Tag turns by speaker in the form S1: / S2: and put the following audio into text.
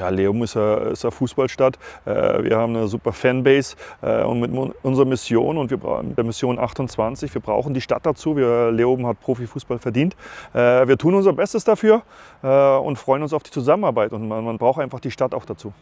S1: ja, Leum ist eine, ist eine Fußballstadt, äh, wir haben eine super Fanbase äh, und mit unserer Mission und wir der Mission 28, wir brauchen die Stadt dazu. Wir, Leum hat Profifußball verdient. Äh, wir tun unser Bestes dafür und freuen uns auf die Zusammenarbeit und man, man braucht einfach die Stadt auch dazu.